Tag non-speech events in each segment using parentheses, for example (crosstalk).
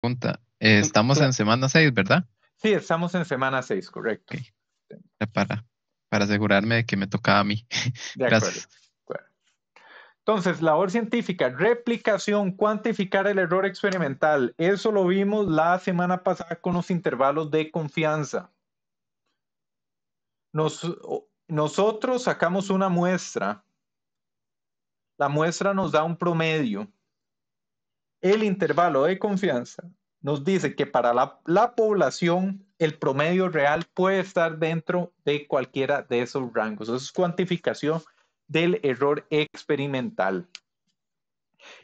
pregunta. estamos en semana 6, ¿verdad? Sí, estamos en semana 6, correcto. Para, asegurarme de que me tocaba a mí. (laughs) Entonces, labor científica, replicación, cuantificar el error experimental. Eso lo vimos la semana pasada con los intervalos de confianza. Nos, nosotros sacamos una muestra. La muestra nos da un promedio el intervalo de confianza nos dice que para la, población el promedio real puede estar dentro de cualquiera de esos rangos. Eso es cuantificación del error experimental.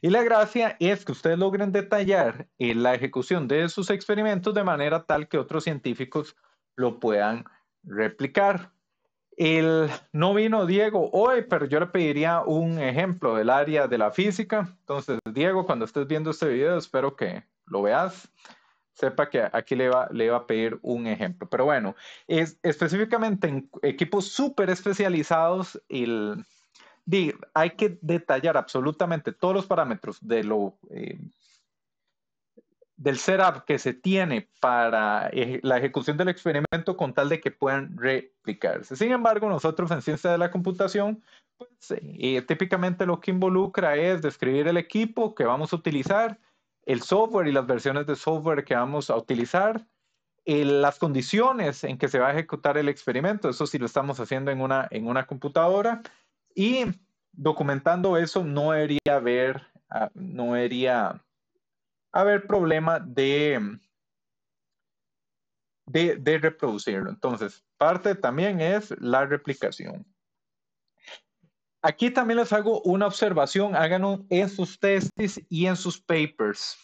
Y la gracia es que ustedes logren detallar la ejecución de sus experimentos de manera tal que otros científicos lo puedan replicar. El, no vino Diego hoy, pero yo le pediría un ejemplo del área de la física. Entonces, Diego, cuando estés viendo este video, espero que lo veas. Sepa que aquí le va, le va a pedir un ejemplo. Pero bueno, es, específicamente en equipos súper especializados, el, hay que detallar absolutamente todos los parámetros de lo eh, del setup que se tiene para la ejecución del experimento con tal de que puedan replicarse. Sin embargo, nosotros en ciencia de la computación, pues, eh, típicamente lo que involucra es describir el equipo que vamos a utilizar, el software y las versiones de software que vamos a utilizar, eh, las condiciones en que se va a ejecutar el experimento, eso sí lo estamos haciendo en una, en una computadora, y documentando eso no debería haber, ah, no debería haber problema de, de, reproducirlo. Entonces, parte también es la replicación. Aquí también les hago una observación, háganlo en sus tesis y en sus papers.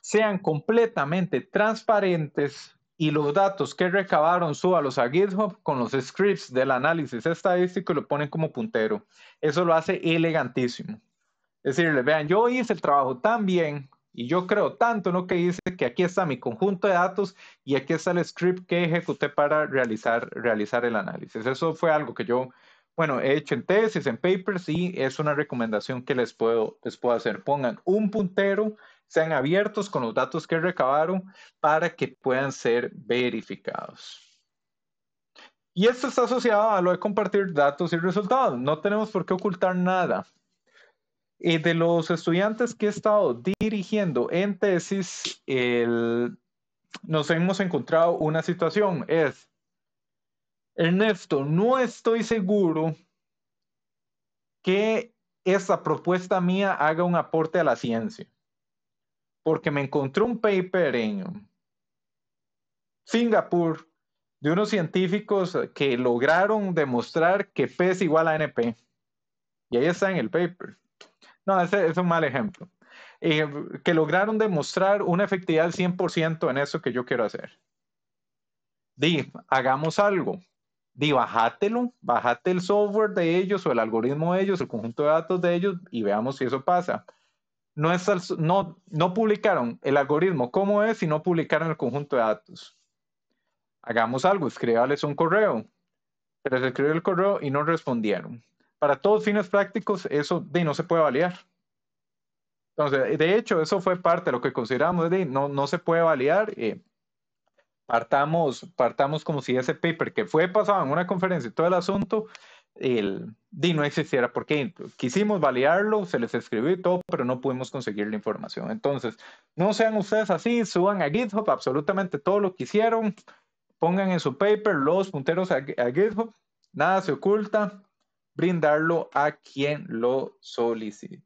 Sean completamente transparentes y los datos que recabaron, súbalos a GitHub con los scripts del análisis estadístico y lo ponen como puntero. Eso lo hace elegantísimo. Es decirle, vean, yo hice el trabajo tan bien y yo creo tanto en lo que hice que aquí está mi conjunto de datos y aquí está el script que ejecuté para realizar, realizar el análisis. Eso fue algo que yo, bueno, he hecho en tesis, en papers y es una recomendación que les puedo, les puedo hacer. Pongan un puntero, sean abiertos con los datos que recabaron para que puedan ser verificados. Y esto está asociado a lo de compartir datos y resultados. No tenemos por qué ocultar nada de los estudiantes que he estado dirigiendo en tesis, nos hemos encontrado una situación. Es, Ernesto, no estoy seguro que esta propuesta mía haga un aporte a la ciencia, porque me encontré un paper en Singapur de unos científicos que lograron demostrar que P es igual a NP. Y ahí está en el paper. No, ese es un mal ejemplo. que lograron demostrar una efectividad al 100% en eso que yo quiero hacer. Di, hagamos algo. Di, bájatelo, bájate el software de ellos o el algoritmo de ellos, el conjunto de datos de ellos y veamos si eso pasa. No, no, no publicaron el algoritmo como es y no publicaron el conjunto de datos. Hagamos algo, escríbales un correo. Se les escribió el correo y no respondieron para todos fines prácticos, eso de, no se puede validar. Entonces, de hecho, eso fue parte de lo que consideramos, de, no, no se puede validar. Eh, partamos, partamos como si ese paper que fue pasado en una conferencia y todo el asunto, el, de, no existiera, porque quisimos validarlo, se les escribió y todo, pero no pudimos conseguir la información. Entonces, no sean ustedes así, suban a GitHub absolutamente todo lo que hicieron, pongan en su paper los punteros a GitHub, nada se oculta, brindarlo a quien lo solicite.